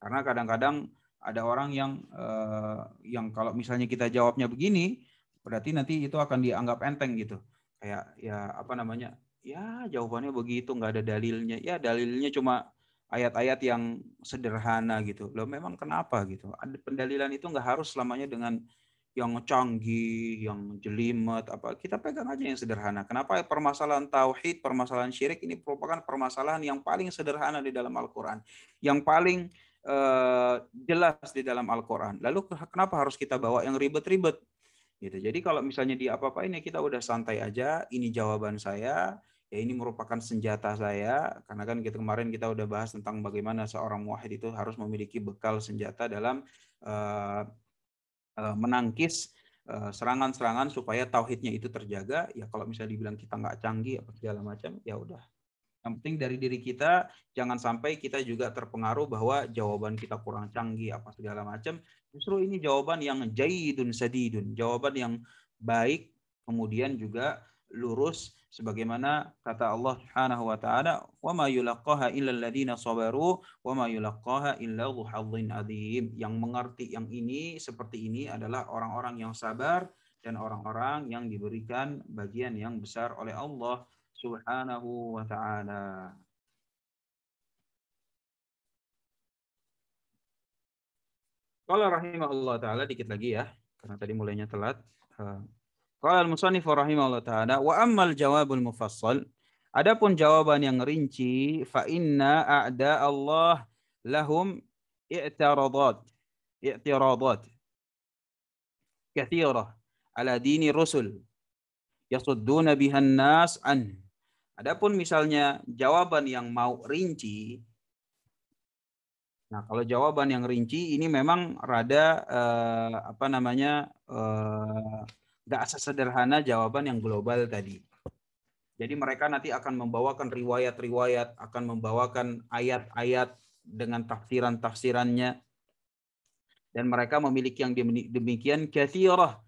[SPEAKER 2] Karena kadang-kadang ada orang yang eh, yang kalau misalnya kita jawabnya begini, berarti nanti itu akan dianggap enteng gitu kayak ya apa namanya ya jawabannya begitu nggak ada dalilnya ya dalilnya cuma ayat-ayat yang sederhana gitu loh memang kenapa gitu ada pendalilan itu nggak harus selamanya dengan yang canggih yang jelimet apa kita pegang aja yang sederhana kenapa permasalahan tauhid permasalahan syirik ini merupakan permasalahan yang paling sederhana di dalam Al-Quran yang paling uh, jelas di dalam Al-Quran lalu kenapa harus kita bawa yang ribet-ribet Gitu. Jadi kalau misalnya di apa apa ini ya, kita udah santai aja, ini jawaban saya, ya ini merupakan senjata saya karena kan kita kemarin kita udah bahas tentang bagaimana seorang muahid itu harus memiliki bekal senjata dalam uh, uh, menangkis eh, serangan-serangan supaya tauhidnya itu terjaga ya kalau misalnya dibilang kita nggak canggih apa segala macam ya udah yang penting dari diri kita, jangan sampai kita juga terpengaruh bahwa jawaban kita kurang canggih, apa segala macam. Justru ini jawaban yang jayidun sadidun, jawaban yang baik, kemudian juga lurus, sebagaimana kata Allah Subhanahu wa taala wa ma yulaqaha illa alladziina sabaru wa ma yulaqaha illa yang mengerti yang ini seperti ini adalah orang-orang yang sabar dan orang-orang yang diberikan bagian yang besar oleh Allah subhanahu wa ta'ala. Kalau rahimahullah ta'ala, dikit lagi ya, karena tadi mulainya telat. Kalau eh, al musanifu rahimahullah ta'ala, wa ammal jawabul mufassal, Adapun jawaban yang rinci, fa inna a'da Allah lahum i'tiradat. I'tiradat. Kathira ala dini rusul. Yasudduna bihan nas an. Adapun misalnya jawaban yang mau rinci, nah kalau jawaban yang rinci ini memang rada eh, apa namanya eh, nggak eh, sesederhana jawaban yang global tadi. Jadi mereka nanti akan membawakan riwayat-riwayat, akan membawakan ayat-ayat dengan tafsiran-tafsirannya. Dan mereka memiliki yang demikian kathirah,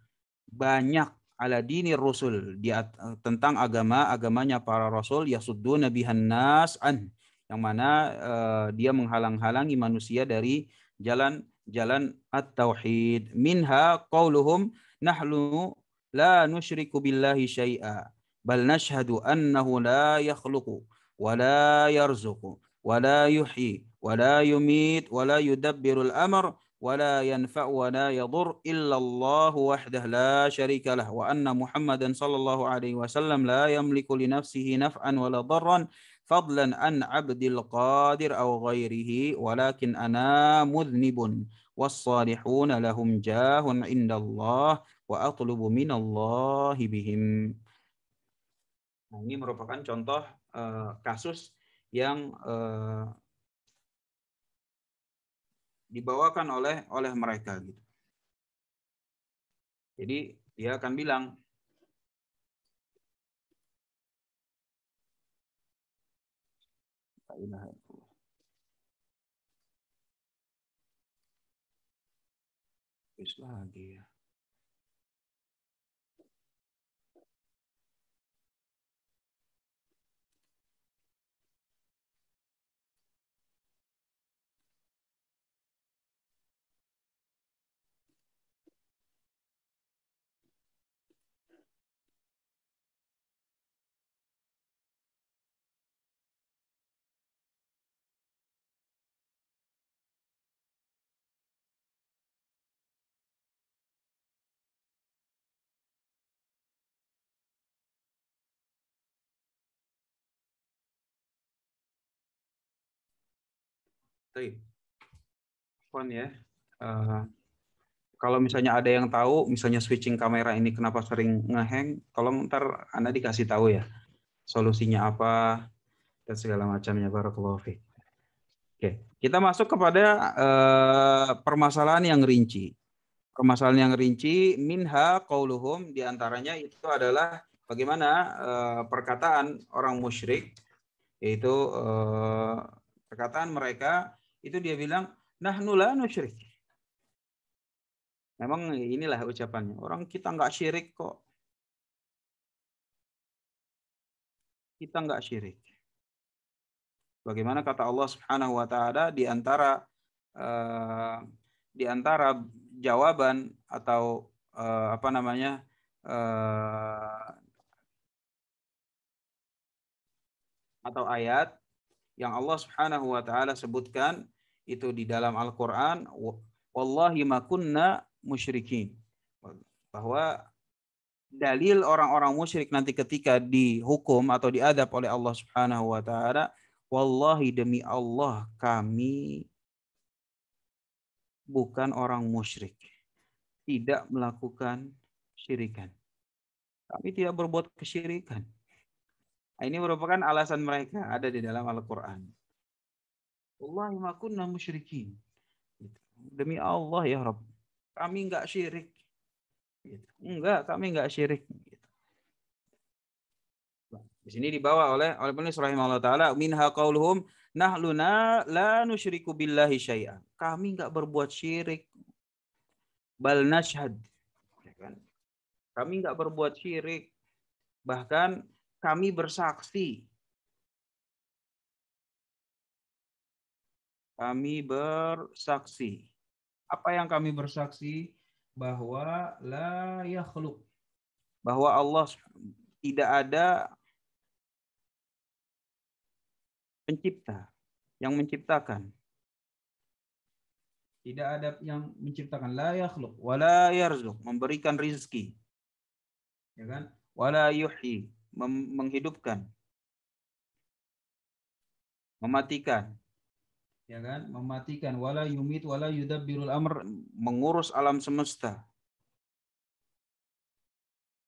[SPEAKER 2] banyak ala dini rusul di eh, tentang agama agamanya para rasul yasudduna Nabi nas an yang mana uh, dia menghalang-halangi manusia dari jalan jalan at-tauhid minha qauluhum nahlu la nusyriku billahi syai'a bal nashhadu annahu la yakhluqu wa la yarzuqu wa la yuhyi wa la yumit wa la yudabbirul amr ولا ينفع ولا يضر إلا الله وحده لا شريك له وأن محمدا صلى الله عليه وسلم لا يملك لنفسه نفعا ولا ضرا فضلا عن عبد القادر أو غيره ولكن أنا مذنب والصالحون لهم جاه عند الله وأطلب من الله بهم ini merupakan contoh uh, kasus yang uh,
[SPEAKER 1] dibawakan oleh oleh mereka gitu. Jadi dia akan bilang lagi طيب
[SPEAKER 2] pon ya. Uh, kalau misalnya ada yang tahu, misalnya switching kamera ini kenapa sering ngehang, tolong ntar Anda dikasih tahu ya solusinya apa dan segala macamnya. Barakallahu ke Oke, kita masuk kepada uh, permasalahan yang rinci. Permasalahan yang rinci minha kauluhum diantaranya itu adalah bagaimana uh, perkataan orang musyrik yaitu uh, perkataan mereka itu dia bilang nahnu la nusyrik. Memang inilah ucapannya. Orang kita
[SPEAKER 1] nggak syirik kok. Kita nggak
[SPEAKER 2] syirik. Bagaimana kata Allah Subhanahu wa taala di antara eh, jawaban atau eh, apa namanya? Eh, atau ayat yang Allah Subhanahu wa taala sebutkan itu di dalam Al-Qur'an wallahi makunna musyrikin. Bahwa dalil orang-orang musyrik nanti ketika dihukum atau diadab oleh Allah Subhanahu wa taala, wallahi demi Allah kami bukan orang musyrik. Tidak melakukan syirikan. Kami tidak berbuat kesyirikan. Nah, ini merupakan alasan mereka ada di dalam Al-Qur'an. Wallahi ma namu musyrikin. Gitu. Demi Allah ya Rob. kami enggak syirik. Enggak, gitu. kami enggak syirik. Gitu. Nah, di sini dibawa oleh oleh penulis rahimahullah taala minha qauluhum nahluna la syiriku billahi syai'a. Kami enggak berbuat syirik. Bal nashhad. Ya kan? Kami enggak berbuat syirik. Bahkan kami bersaksi
[SPEAKER 1] Kami bersaksi.
[SPEAKER 2] Apa yang kami bersaksi? Bahwa la yakhluk. Bahwa Allah tidak ada pencipta yang menciptakan. Tidak ada yang menciptakan. La yakhluk. Wa la yarzuk. Memberikan rizki. Ya kan? Wa la yuhyi. Menghidupkan. Mematikan ya kan mematikan wala yumit wala yudabbirul amr mengurus alam semesta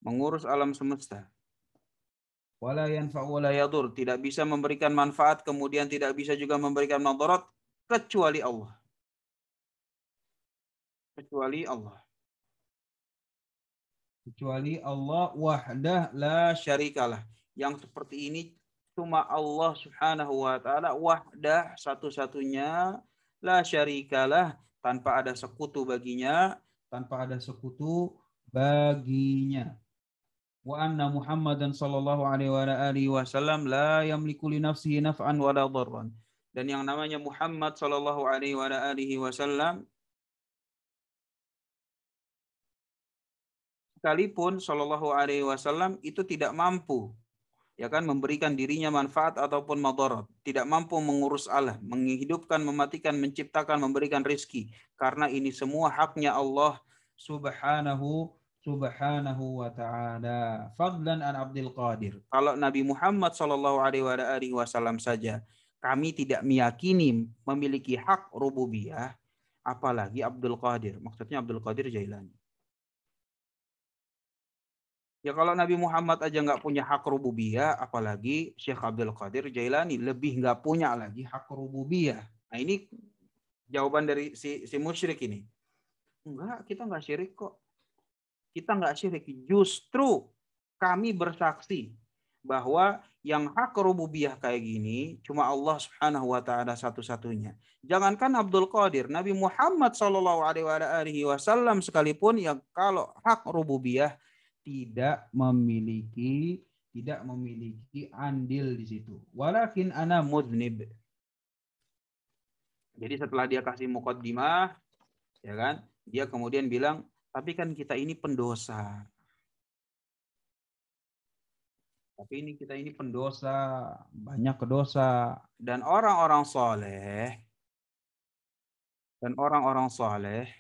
[SPEAKER 2] mengurus alam semesta wala yanfa wala yadur tidak bisa memberikan manfaat kemudian tidak bisa juga memberikan mudarat kecuali Allah kecuali Allah kecuali Allah wahdah la syarikalah yang seperti ini cuma Allah Subhanahu wa taala wahdah satu-satunya la syarikalah tanpa ada sekutu baginya tanpa ada sekutu baginya wa anna Muhammadan sallallahu alaihi wa wasallam la yamliku li nafsihi naf'an wala dharran dan yang namanya Muhammad sallallahu alaihi wa alihi
[SPEAKER 1] wasallam
[SPEAKER 2] sekalipun sallallahu Alaihi Wasallam itu tidak mampu ya kan memberikan dirinya manfaat ataupun madarat tidak mampu mengurus Allah menghidupkan mematikan menciptakan memberikan rizki karena ini semua haknya Allah subhanahu subhanahu wa taala fadlan an Abdul Qadir kalau Nabi Muhammad sallallahu alaihi wasallam saja kami tidak meyakini memiliki hak rububiyah apalagi Abdul Qadir maksudnya Abdul Qadir Jailani Ya kalau Nabi Muhammad aja nggak punya hak rububiyah, apalagi Syekh Abdul Qadir Jailani lebih nggak punya lagi hak rububiyah. Nah ini jawaban dari si, si musyrik ini. Enggak, kita nggak syirik kok. Kita nggak syirik. Justru kami bersaksi bahwa yang hak rububiyah kayak gini cuma Allah Subhanahu wa taala satu-satunya. Jangankan Abdul Qadir, Nabi Muhammad Shallallahu alaihi wasallam sekalipun yang kalau hak rububiyah tidak memiliki tidak memiliki andil di situ. Walakin ana mudnib. Jadi setelah dia kasih mukaddimah, ya kan? Dia kemudian bilang, tapi kan kita ini pendosa. Tapi ini kita ini pendosa,
[SPEAKER 1] banyak kedosa. Dan orang-orang soleh,
[SPEAKER 2] dan orang-orang soleh,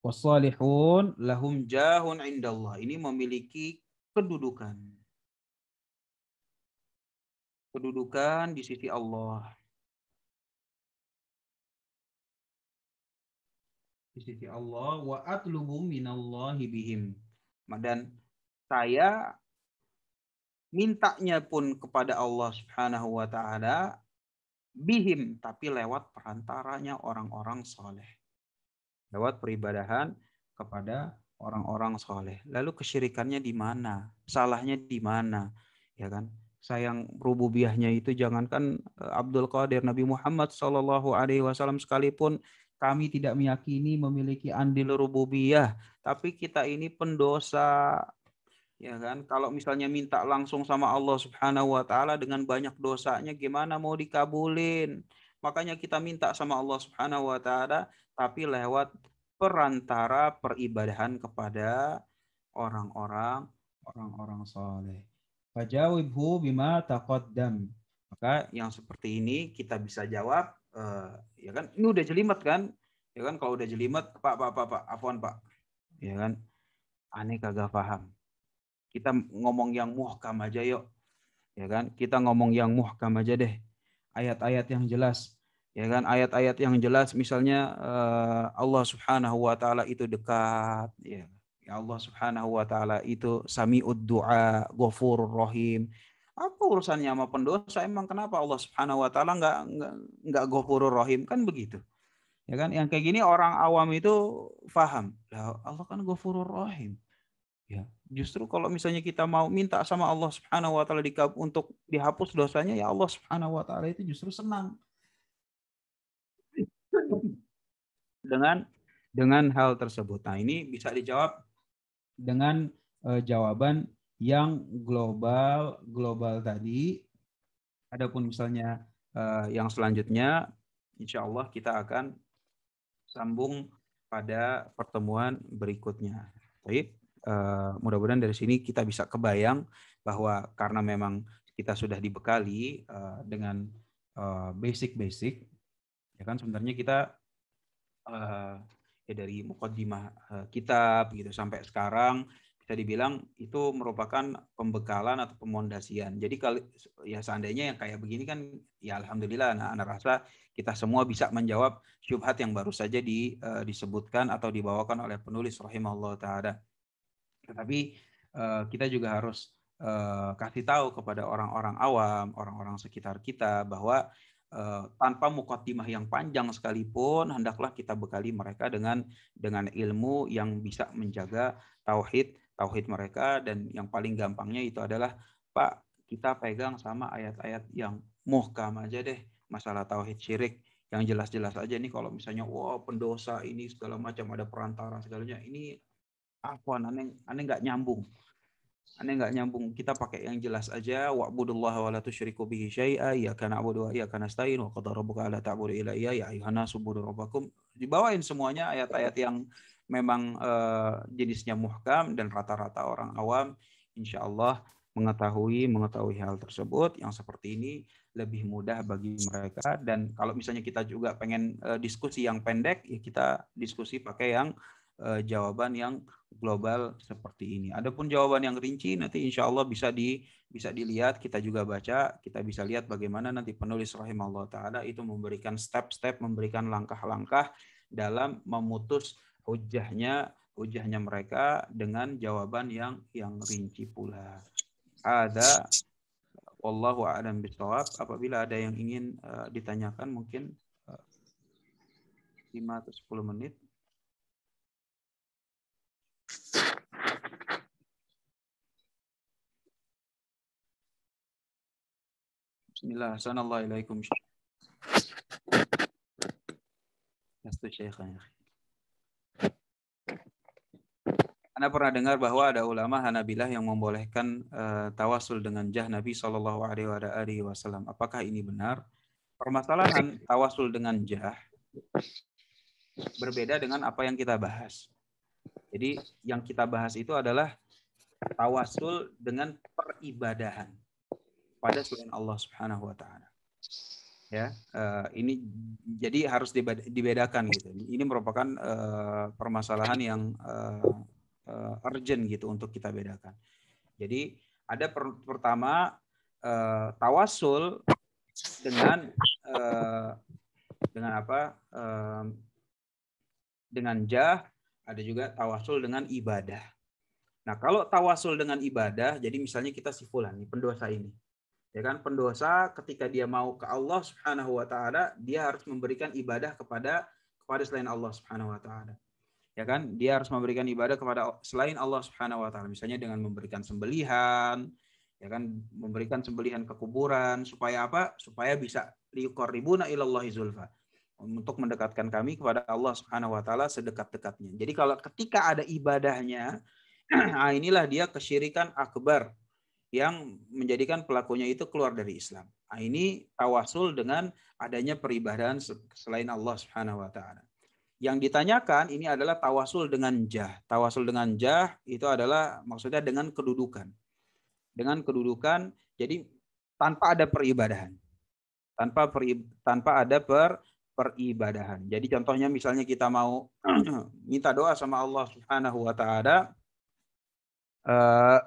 [SPEAKER 2] Wasalihun lahum jahun indallah. Ini memiliki kedudukan. Kedudukan di sisi Allah.
[SPEAKER 1] Di sisi Allah wa
[SPEAKER 2] atlubu minallahi bihim. Dan saya mintanya pun kepada Allah Subhanahu wa taala bihim tapi lewat perantaranya orang-orang soleh lewat peribadahan kepada orang-orang soleh. Lalu kesyirikannya di mana? Salahnya di mana? Ya kan? Sayang rububiyahnya itu jangankan eh, Abdul Qadir Nabi Muhammad Shallallahu Alaihi Wasallam sekalipun kami tidak meyakini memiliki andil rububiyah, tapi kita ini pendosa, ya kan kalau misalnya minta langsung sama Allah Subhanahu wa taala dengan banyak dosanya gimana mau dikabulin Makanya kita minta sama Allah Subhanahu wa taala tapi lewat perantara peribadahan kepada orang-orang orang-orang soleh. Fajawibhu bima taqaddam. Maka yang seperti ini kita bisa jawab uh, ya kan ini udah jelimet kan? Ya kan kalau udah jelimet Pak Pak Pak Pak afwan Pak. Ya kan? Aneh kagak paham. Kita ngomong yang muhkam aja yuk. Ya kan? Kita ngomong yang muhkam aja deh ayat-ayat yang jelas ya kan ayat-ayat yang jelas misalnya eh, Allah Subhanahu wa taala itu dekat ya. ya Allah Subhanahu wa taala itu samiud du'a ghafur rahim apa urusannya sama pendosa emang kenapa Allah Subhanahu wa taala enggak enggak ghafur rahim kan begitu ya kan yang kayak gini orang awam itu faham lah Allah kan ghafur rahim ya Justru kalau misalnya kita mau minta sama Allah Subhanahu wa taala untuk dihapus dosanya, ya Allah Subhanahu wa taala itu justru senang. Dengan dengan hal tersebut. Nah, ini bisa dijawab dengan eh, jawaban yang global global tadi. Adapun misalnya eh, yang selanjutnya insya Allah kita akan sambung pada pertemuan berikutnya. Baik. Eh, mudah-mudahan dari sini kita bisa kebayang bahwa karena memang kita sudah dibekali eh, dengan eh, basic-basic, ya kan sebenarnya kita ya dari mukodimah uh, kitab gitu sampai sekarang bisa dibilang itu merupakan pembekalan atau pemondasian. Jadi kalau ya seandainya yang kayak begini kan ya alhamdulillah anak anak rasa kita semua bisa menjawab syubhat yang baru saja di, uh, disebutkan atau dibawakan oleh penulis rahimahullah taala. Tetapi eh, kita juga harus eh, kasih tahu kepada orang-orang awam, orang-orang sekitar kita bahwa eh, tanpa mukotimah yang panjang sekalipun hendaklah kita bekali mereka dengan dengan ilmu yang bisa menjaga tauhid tauhid mereka dan yang paling gampangnya itu adalah Pak kita pegang sama ayat-ayat yang muhkam aja deh masalah tauhid syirik yang jelas-jelas aja nih kalau misalnya wah wow, pendosa ini segala macam ada perantara segalanya ini afwan aneh aneh nggak nyambung aneh nggak nyambung kita pakai yang jelas aja wa'budullaha wa la tusyriku bihi syai'a ya kana abudu wa ya kana stain wa qad rabbuka la ta'budu illa iya ya ayyuhanna subudu rabbakum dibawain semuanya ayat-ayat yang memang uh, jenisnya muhkam dan rata-rata orang awam insyaallah mengetahui mengetahui hal tersebut yang seperti ini lebih mudah bagi mereka dan kalau misalnya kita juga pengen uh, diskusi yang pendek ya kita diskusi pakai yang uh, jawaban yang global seperti ini. Adapun jawaban yang rinci nanti insya Allah bisa di bisa dilihat kita juga baca kita bisa lihat bagaimana nanti penulis rahimahullah taala itu memberikan step-step memberikan langkah-langkah dalam memutus hujahnya hujahnya mereka dengan jawaban yang yang rinci pula. Ada wallahu a'lam bishawab. Apabila ada yang ingin uh, ditanyakan mungkin uh, eh, 5 atau 10 menit
[SPEAKER 1] Bismillah. Assalamualaikum.
[SPEAKER 2] Last Syekh. Ya Anda pernah dengar bahwa ada ulama Hanabilah yang membolehkan uh, tawasul dengan jah Nabi Shallallahu Alaihi Wasallam. Apakah ini benar? Permasalahan tawasul dengan jah berbeda dengan apa yang kita bahas. Jadi yang kita bahas itu adalah tawasul dengan peribadahan pada selain Allah Subhanahu wa taala. Ya, eh, ini jadi harus dibedakan gitu. Ini merupakan eh, permasalahan yang eh, urgent gitu untuk kita bedakan. Jadi ada per pertama tawasul dengan uh, dengan apa? dengan jah, ada juga tawasul dengan ibadah. Nah, kalau tawasul dengan ibadah, jadi misalnya kita si fulan, pendosa ini. Ya kan pendosa ketika dia mau ke Allah Subhanahu wa taala, dia harus memberikan ibadah kepada kepada selain Allah Subhanahu wa taala. Ya kan? Dia harus memberikan ibadah kepada selain Allah Subhanahu wa taala, misalnya dengan memberikan sembelihan, ya kan memberikan sembelihan ke kuburan supaya apa? Supaya bisa liqarribuna ilallahi zulfa untuk mendekatkan kami kepada Allah Subhanahu wa taala sedekat-dekatnya. Jadi kalau ketika ada ibadahnya, nah [CLEARS THROAT] inilah dia kesyirikan akbar yang menjadikan pelakunya itu keluar dari Islam. Nah, ini tawasul dengan adanya peribadahan selain Allah Subhanahu wa taala. Yang ditanyakan ini adalah tawasul dengan jah. Tawasul dengan jah itu adalah maksudnya dengan kedudukan. Dengan kedudukan jadi tanpa ada peribadahan. Tanpa peri, tanpa ada per peribadahan. Jadi contohnya misalnya kita mau [CLEARS THROAT] minta doa sama Allah Subhanahu wa taala eh,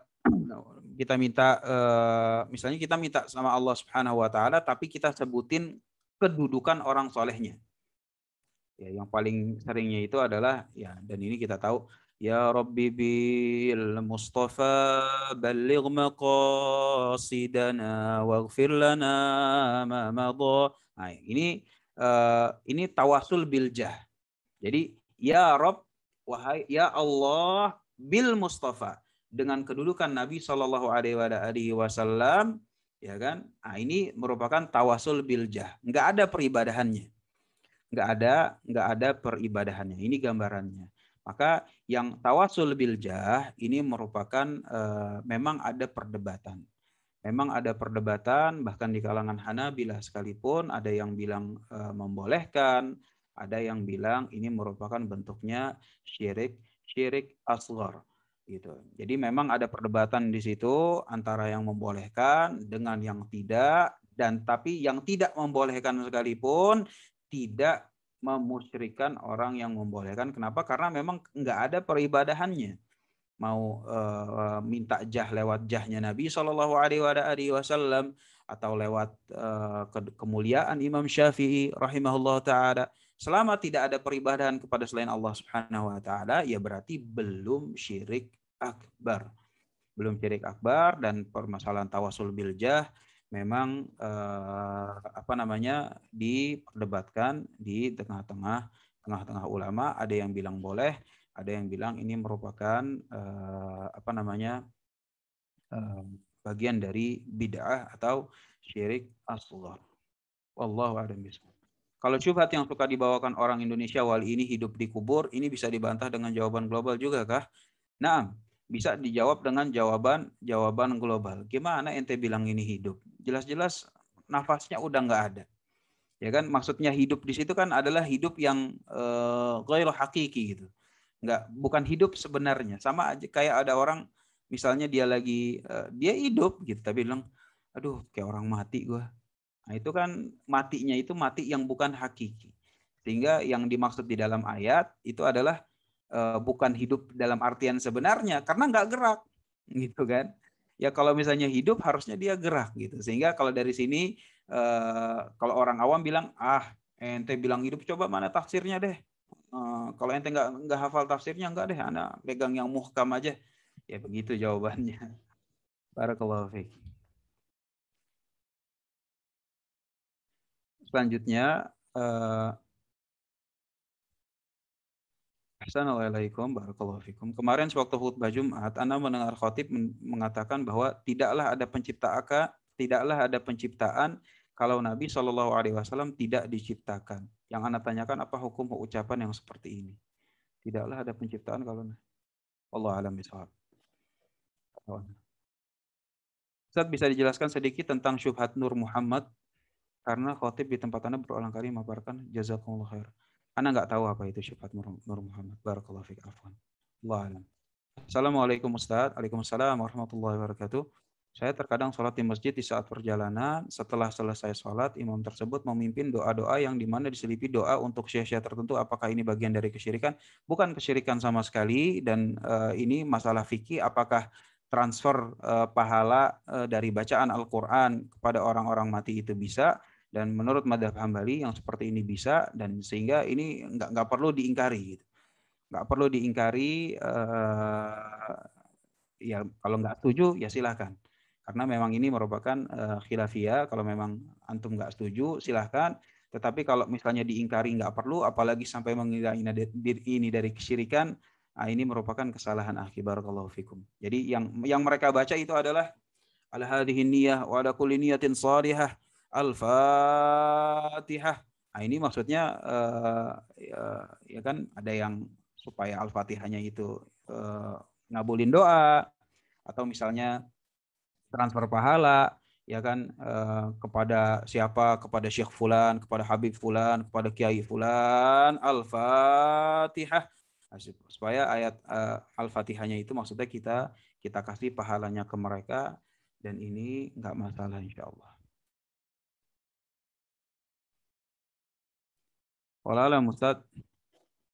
[SPEAKER 2] kita minta uh, misalnya kita minta sama Allah Subhanahu wa taala tapi kita sebutin kedudukan orang solehnya. Ya, yang paling seringnya itu adalah ya dan ini kita tahu Ya Rabbi bil Mustafa balligh maqasidana waghfir lana ma madha. Nah, ini uh, ini tawasul biljah. Jadi ya Rob wahai ya Allah bil Mustafa dengan kedudukan Nabi Shallallahu Alaihi Wasallam ya kan nah, ini merupakan tawasul biljah nggak ada peribadahannya nggak ada nggak ada peribadahannya ini gambarannya maka yang tawasul biljah ini merupakan e, memang ada perdebatan memang ada perdebatan bahkan di kalangan Hanabilah sekalipun ada yang bilang e, membolehkan ada yang bilang ini merupakan bentuknya syirik syirik asghar gitu. Jadi memang ada perdebatan di situ antara yang membolehkan dengan yang tidak dan tapi yang tidak membolehkan sekalipun tidak memusyrikan orang yang membolehkan. Kenapa? Karena memang nggak ada peribadahannya. Mau e, minta jah lewat jahnya Nabi Shallallahu Alaihi Wasallam atau lewat e, kemuliaan Imam Syafi'i rahimahullah taala Selama tidak ada peribadahan kepada selain Allah Subhanahu wa taala, ya berarti belum syirik akbar. Belum syirik akbar dan permasalahan tawasul biljah memang eh, apa namanya diperdebatkan di tengah-tengah tengah-tengah ulama, ada yang bilang boleh, ada yang bilang ini merupakan eh, apa namanya eh, bagian dari bid'ah atau syirik asghar. Wallahu a'lam bishawab. Kalau syubhat yang suka dibawakan orang Indonesia wali ini hidup di kubur, ini bisa dibantah dengan jawaban global juga kah? Nah, bisa dijawab dengan jawaban jawaban global. Gimana ente bilang ini hidup? Jelas-jelas nafasnya udah nggak ada. Ya kan maksudnya hidup di situ kan adalah hidup yang uh, hakiki gitu. Nggak bukan hidup sebenarnya. Sama aja kayak ada orang misalnya dia lagi uh, dia hidup gitu tapi bilang aduh kayak orang mati gua Nah, itu kan matinya itu mati yang bukan hakiki. Sehingga yang dimaksud di dalam ayat itu adalah eh, bukan hidup dalam artian sebenarnya karena nggak gerak gitu kan. Ya kalau misalnya hidup harusnya dia gerak gitu. Sehingga kalau dari sini uh, kalau orang awam bilang ah ente bilang hidup coba mana tafsirnya deh. Uh, kalau ente nggak nggak hafal tafsirnya nggak deh, anak pegang yang muhkam aja. Ya begitu jawabannya. para [LAUGHS] keluarga
[SPEAKER 1] selanjutnya
[SPEAKER 2] uh, Assalamualaikum warahmatullahi wabarakatuh. Kemarin sewaktu khutbah Jumat, Anda mendengar khotib mengatakan bahwa tidaklah ada pencipta tidaklah ada penciptaan kalau Nabi Shallallahu Alaihi Wasallam tidak diciptakan. Yang Anda tanyakan apa hukum ucapan yang seperti ini? Tidaklah ada penciptaan kalau Allah alam bisawab. Ustaz bisa dijelaskan sedikit tentang syubhat Nur Muhammad karena khotib di tempat Anda berulang kali memaparkan jazakumullah khair. Anda nggak tahu apa itu syifat Nur Muhammad. Barakallahu fiqh afwan. Allah alam. Assalamualaikum Ustaz. Waalaikumsalam warahmatullahi wabarakatuh. Saya terkadang sholat di masjid di saat perjalanan. Setelah selesai sholat, imam tersebut memimpin doa-doa yang dimana diselipi doa untuk syekh-syekh tertentu. Apakah ini bagian dari kesyirikan? Bukan kesyirikan sama sekali. Dan uh, ini masalah fikih. Apakah transfer uh, pahala uh, dari bacaan Al-Quran kepada orang-orang mati itu bisa? Dan menurut madhab Hambali yang seperti ini bisa dan sehingga ini nggak nggak perlu diingkari gitu. Nggak perlu diingkari uh, ya kalau nggak setuju ya silahkan. Karena memang ini merupakan uh, khilafiyah. Kalau memang antum nggak setuju silahkan. Tetapi kalau misalnya diingkari nggak perlu, apalagi sampai mengira ini dari kesyirikan, Nah, ini merupakan kesalahan akibar kalau fikum. Jadi yang yang mereka baca itu adalah al hadhihi niyah wa ala kulli niyatin shalihah Al-Fatihah. Nah, ini maksudnya uh, ya, ya kan ada yang supaya Al-Fatihahnya itu uh, ngabulin doa atau misalnya transfer pahala ya kan uh, kepada siapa kepada Syekh fulan, kepada Habib fulan, kepada Kiai fulan, Al-Fatihah. Nah, supaya ayat uh, Al-Fatihahnya itu maksudnya kita kita kasih pahalanya ke mereka dan ini enggak masalah insya Allah. Wallahualam Ustaz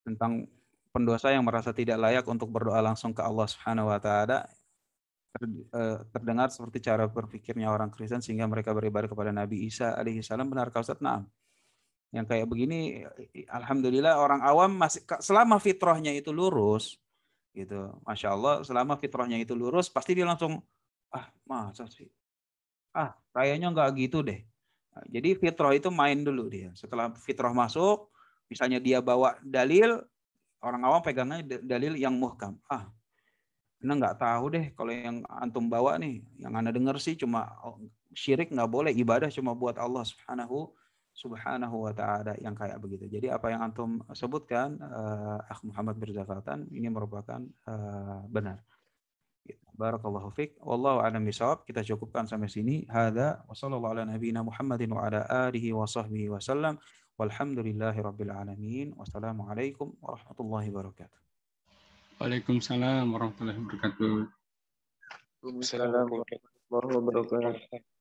[SPEAKER 2] tentang pendosa yang merasa tidak layak untuk berdoa langsung ke Allah Subhanahu wa taala eh, terdengar seperti cara berpikirnya orang Kristen sehingga mereka beribadah kepada Nabi Isa alaihi salam benarkah Ustaz? Naam. Yang kayak begini alhamdulillah orang awam masih selama fitrahnya itu lurus gitu. Masya Allah selama fitrahnya itu lurus pasti dia langsung ah masa sih ah kayaknya nggak gitu deh. Jadi fitrah itu main dulu dia. Setelah fitrah masuk, Misalnya dia bawa dalil, orang awam pegangnya dalil yang muhkam. Ah, Anda nggak tahu deh kalau yang antum bawa nih, yang Anda dengar sih cuma oh, syirik nggak boleh, ibadah cuma buat Allah subhanahu subhanahu wa ta'ala yang kayak begitu. Jadi apa yang antum sebutkan, uh, Akh Muhammad Birzakatan, ini merupakan uh, benar. Barakallahu fiik. Wallahu a'lam bisawab. Kita cukupkan sampai sini. Hada wa sallallahu ala Walhamdulillahirrabbilalamin. Wassalamualaikum warahmatullahi wabarakatuh. Waalaikumsalam warahmatullahi wabarakatuh.
[SPEAKER 1] Waalaikumsalam warahmatullahi
[SPEAKER 3] wabarakatuh.